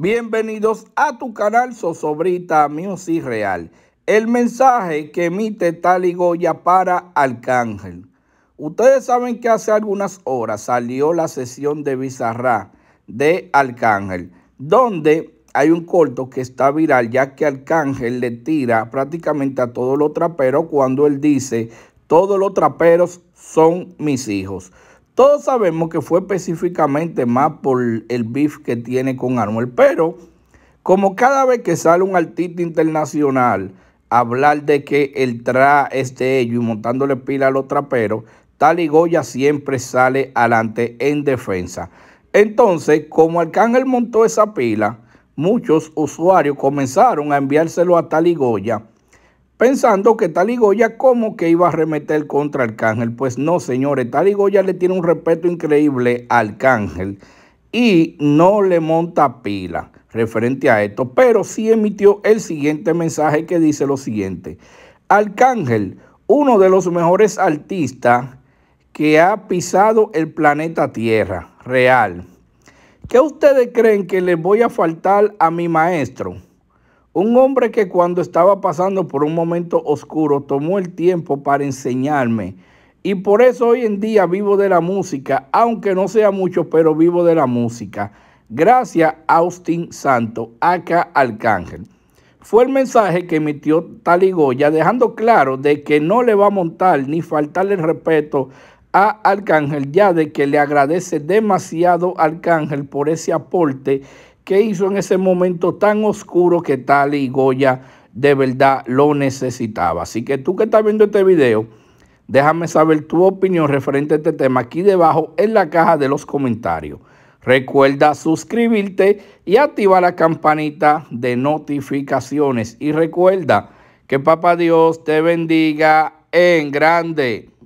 Bienvenidos a tu canal Sosobrita Music Real. El mensaje que emite Tali Goya para Arcángel. Ustedes saben que hace algunas horas salió la sesión de Bizarra de Arcángel, donde hay un corto que está viral, ya que Arcángel le tira prácticamente a todos los traperos cuando él dice, todos los traperos son mis hijos. Todos sabemos que fue específicamente más por el beef que tiene con Arnold, pero como cada vez que sale un artista internacional a hablar de que el tra es de ellos y montándole pila a los traperos, tal y Goya siempre sale adelante en defensa. Entonces, como Arcángel montó esa pila, muchos usuarios comenzaron a enviárselo a tal y Goya pensando que goya, como que iba a remeter contra Arcángel. Pues no, señores, Taligoya le tiene un respeto increíble a Arcángel y no le monta pila referente a esto, pero sí emitió el siguiente mensaje que dice lo siguiente. Arcángel, uno de los mejores artistas que ha pisado el planeta Tierra, real. ¿Qué ustedes creen que le voy a faltar a mi maestro? Un hombre que cuando estaba pasando por un momento oscuro tomó el tiempo para enseñarme. Y por eso hoy en día vivo de la música, aunque no sea mucho, pero vivo de la música. Gracias Austin Santo, acá Arcángel. Fue el mensaje que emitió Taligoya, dejando claro de que no le va a montar ni faltarle respeto a Arcángel, ya de que le agradece demasiado Arcángel por ese aporte ¿Qué hizo en ese momento tan oscuro que tal y Goya de verdad lo necesitaba. Así que tú que estás viendo este video, déjame saber tu opinión referente a este tema aquí debajo en la caja de los comentarios. Recuerda suscribirte y activar la campanita de notificaciones. Y recuerda que Papá Dios te bendiga en grande.